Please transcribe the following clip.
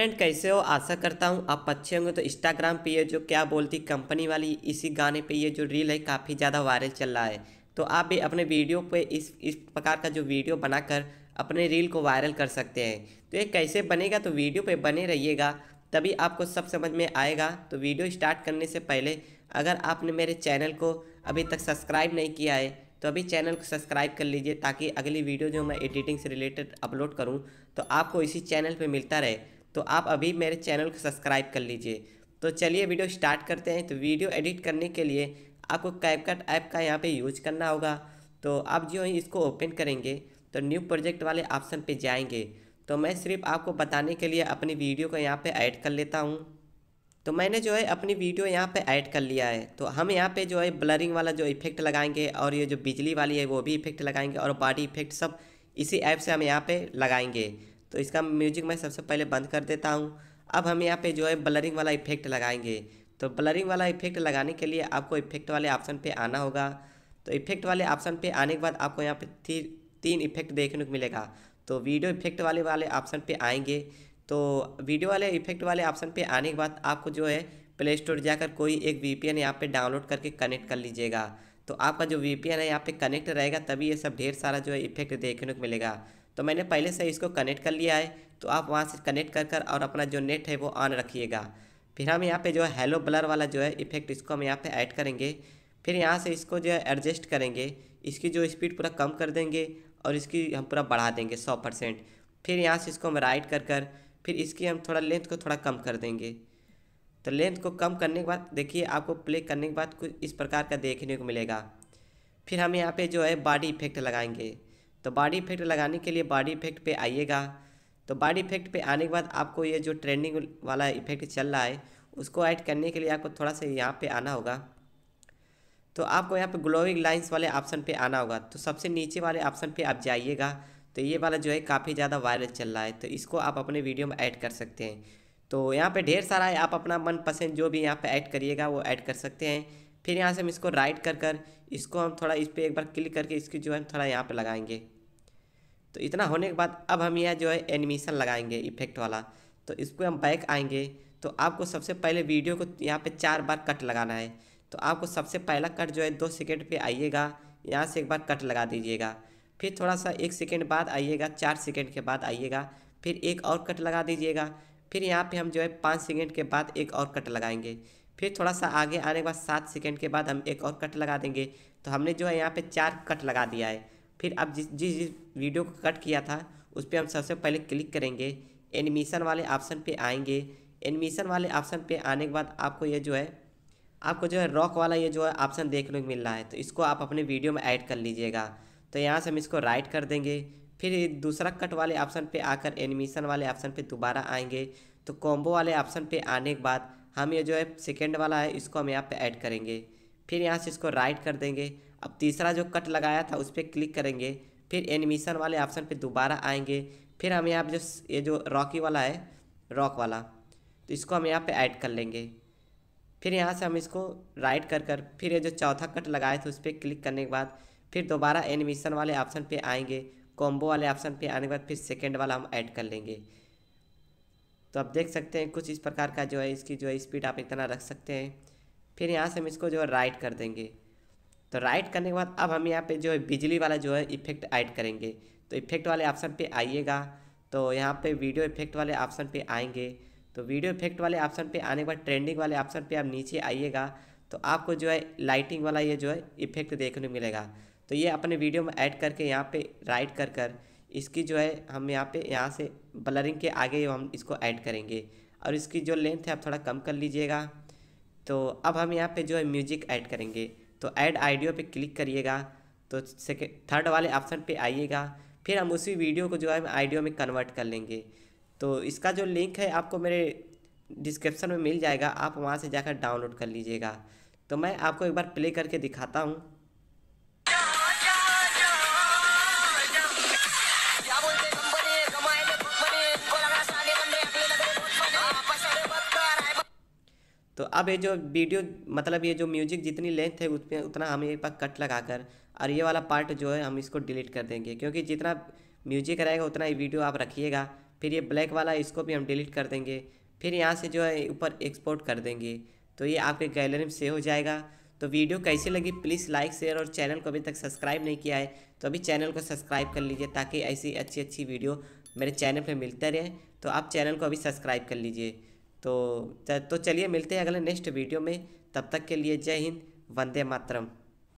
friend कैसे हो आशा करता हूँ आप अच्छे होंगे तो इंस्टाग्राम पे ये जो क्या बोलती कंपनी वाली इसी गाने पे ये जो रील है काफ़ी ज़्यादा वायरल चल रहा है तो आप भी अपने वीडियो पे इस इस प्रकार का जो वीडियो बनाकर अपने रील को वायरल कर सकते हैं तो ये कैसे बनेगा तो वीडियो पे बने रहिएगा तभी आपको सब समझ में आएगा तो वीडियो स्टार्ट करने से पहले अगर आपने मेरे चैनल को अभी तक सब्सक्राइब नहीं किया है तो अभी चैनल को सब्सक्राइब कर लीजिए ताकि अगली वीडियो जो मैं एडिटिंग से रिलेटेड अपलोड करूँ तो आपको इसी चैनल पर मिलता रहे तो आप अभी मेरे चैनल को सब्सक्राइब कर लीजिए तो चलिए वीडियो स्टार्ट करते हैं तो वीडियो एडिट करने के लिए आपको कैपकट ऐप का यहाँ पे यूज करना होगा तो आप जो है इसको ओपन करेंगे तो न्यू प्रोजेक्ट वाले ऑप्शन पे जाएंगे तो मैं सिर्फ आपको बताने के लिए अपनी वीडियो को यहाँ पे ऐड कर लेता हूँ तो मैंने जो है अपनी वीडियो यहाँ पे ऐड कर लिया है तो हम यहाँ पे जो है ब्लरिंग वाला जो इफेक्ट लगाएंगे और ये जो बिजली वाली है वो भी इफेक्ट लगाएंगे और बॉडी इफेक्ट सब इसी ऐप से हम यहाँ पर लगाएंगे तो इसका म्यूजिक मैं सबसे पहले बंद कर देता हूँ अब हम यहाँ पे जो है ब्लरिंग वाला इफेक्ट लगाएंगे तो ब्लरिंग वाला इफेक्ट लगाने के लिए आपको इफेक्ट वाले ऑप्शन पे आना होगा तो इफेक्ट वाले ऑप्शन पे आने के बाद आपको यहाँ पे थी, तीन इफेक्ट देखने को मिलेगा तो वीडियो इफेक्ट वाले वाले ऑप्शन पे आएंगे तो वीडियो वाले इफेक्ट वाले ऑप्शन पे आने के बाद आपको जो है प्ले स्टोर जाकर कोई एक वी पी एन यहाँ पर डाउनलोड करके कनेक्ट कर लीजिएगा तो आपका जो वी पी एन है यहाँ पर कनेक्ट रहेगा तभी ये सब ढेर सारा जो है इफेक्ट देखने को मिलेगा तो मैंने पहले से इसको कनेक्ट कर लिया है तो आप वहाँ से कनेक्ट कर कर और अपना जो नेट है वो ऑन रखिएगा फिर हम यहाँ पे जो है हेलो ब्लर वाला जो है इफेक्ट इसको हम यहाँ पे ऐड करेंगे फिर यहाँ से इसको जो है एडजस्ट करेंगे इसकी जो स्पीड पूरा कम कर देंगे और इसकी हम पूरा बढ़ा देंगे सौ परसेंट फिर यहाँ से इसको हम राइट कर कर फिर इसकी हम थोड़ा लेंथ को थोड़ा कम कर देंगे तो लेंथ को कम करने के बाद देखिए आपको प्ले करने के बाद कुछ इस प्रकार का देखने को मिलेगा फिर हम यहाँ पे जो है बॉडी इफेक्ट लगाएंगे तो बॉडी इफेक्ट लगाने के लिए बॉडी इफेक्ट पे आइएगा तो बॉडी इफेक्ट पे आने के बाद आपको ये जो ट्रेंडिंग वाला इफेक्ट चल रहा है उसको ऐड करने के लिए आपको थोड़ा सा यहाँ पे आना होगा तो आपको यहाँ पे ग्लोइंग लाइन्स वाले ऑप्शन पे आना होगा तो सबसे नीचे वाले ऑप्शन पे आप जाइएगा तो ये वाला जो है काफ़ी ज़्यादा वायरल चल रहा है तो इसको आप अपने वीडियो में ऐड कर सकते हैं तो यहाँ पे ढेर सारा है आप अपना मनपसंद जो भी यहाँ पे ऐड करिएगा वो ऐड कर सकते हैं फिर यहाँ से हम इसको राइट कर कर इसको हम थोड़ा इस पर एक बार क्लिक करके इसकी जो है थोड़ा यहाँ पर लगाएंगे तो इतना होने के बाद अब हम यह जो है एनिमेशन लगाएंगे इफेक्ट वाला तो इसको हम बैक आएंगे तो आपको सबसे पहले वीडियो को यहाँ पे चार बार कट लगाना है तो आपको सबसे पहला कट जो है दो सेकेंड पे आइएगा यहाँ से एक बार कट लगा दीजिएगा फिर थोड़ा सा एक सेकेंड बाद आइएगा चार सेकेंड के बाद आइएगा फिर एक और कट लगा दीजिएगा फिर यहाँ पे हम जो है पाँच सेकेंड के बाद एक और कट लगाएंगे फिर थोड़ा सा आगे आने के बाद सात सेकेंड के बाद हम एक और कट लगा देंगे तो हमने जो है यहाँ पर चार कट लगा दिया है फिर अब जिस जिस जिस वीडियो को कट किया था उस पर हम सबसे पहले क्लिक करेंगे एनिमेशन वाले ऑप्शन पे आएंगे एनिमेशन वाले ऑप्शन पे आने के बाद आपको ये जो है आपको जो है रॉक वाला ये जो है ऑप्शन देखने को मिल रहा है तो इसको आप अपने वीडियो में ऐड कर लीजिएगा तो यहाँ से हम इसको राइट कर देंगे फिर दूसरा कट वाले ऑप्शन पे आकर एनिमेशन वाले ऑप्शन पे दोबारा आएंगे तो कॉम्बो वाले ऑप्शन पे आने के बाद हम ये जो है सेकेंड वाला है इसको हम यहाँ पे ऐड करेंगे फिर यहाँ से इसको राइट कर देंगे अब तीसरा जो कट लगाया था उस पर क्लिक करेंगे फिर एनिमेशन वाले ऑप्शन पे दोबारा आएंगे फिर हम यहाँ पे जो ये जो रॉकी वाला है रॉक वाला तो इसको हम यहाँ पे ऐड कर लेंगे फिर यहाँ से हम इसको राइट कर कर फिर ये जो चौथा कट लगाए थे उस पर क्लिक करने के बाद फिर दोबारा एनिमेशन वाले ऑप्शन पे आएंगे कॉम्बो वाले ऑप्शन पे आने के बाद फिर सेकेंड वाला हम ऐड कर लेंगे तो आप देख सकते हैं कुछ इस प्रकार का जो है इसकी जो है स्पीड आप इतना रख सकते हैं फिर यहाँ से हम इसको जो है राइट कर देंगे तो राइट करने के बाद अब हम यहाँ पे जो है बिजली वाला जो है इफेक्ट ऐड करेंगे तो इफेक्ट वाले ऑप्शन पे आइएगा तो यहाँ पे वीडियो इफेक्ट वाले ऑप्शन पे आएंगे तो वीडियो इफेक्ट वाले ऑप्शन पे आने के बाद ट्रेंडिंग वाले ऑप्शन पे आप नीचे आइएगा तो आपको जो है लाइटिंग वाला ये जो है इफेक्ट देखने मिलेगा तो ये अपने वीडियो में ऐड करके यहाँ पर राइट कर कर इसकी जो है हम यहाँ पे यहाँ से ब्लरिंग के आगे हम इसको ऐड करेंगे और इसकी जो लेंथ है आप थोड़ा कम कर लीजिएगा तो अब हम यहाँ पे जो है म्यूजिक ऐड करेंगे तो ऐड आइडियो पे क्लिक करिएगा तो सेकेंड थर्ड वाले ऑप्शन पे आइएगा फिर हम उसी वीडियो को जो है आइडियो में कन्वर्ट कर लेंगे तो इसका जो लिंक है आपको मेरे डिस्क्रिप्शन में मिल जाएगा आप वहाँ से जाकर डाउनलोड कर लीजिएगा तो मैं आपको एक बार प्ले करके दिखाता हूँ तो अब ये जो वीडियो मतलब ये जो म्यूजिक जितनी लेंथ है उसमें उतना हम एक बार कट लगा कर और ये वाला पार्ट जो है हम इसको डिलीट कर देंगे क्योंकि जितना म्यूजिक रहेगा उतना ही वीडियो आप रखिएगा फिर ये ब्लैक वाला इसको भी हम डिलीट कर देंगे फिर यहाँ से जो है ऊपर एक्सपोर्ट कर देंगे तो ये आपके गैलरी में सेव हो जाएगा तो वीडियो कैसी लगी प्लीज़ लाइक शेयर और चैनल को अभी तक सब्सक्राइब नहीं किया है तो अभी चैनल को सब्सक्राइब कर लीजिए ताकि ऐसी अच्छी अच्छी वीडियो मेरे चैनल पर मिलते रहे तो आप चैनल को अभी सब्सक्राइब कर लीजिए तो तो चलिए मिलते हैं अगले नेक्स्ट वीडियो में तब तक के लिए जय हिंद वंदे मातरम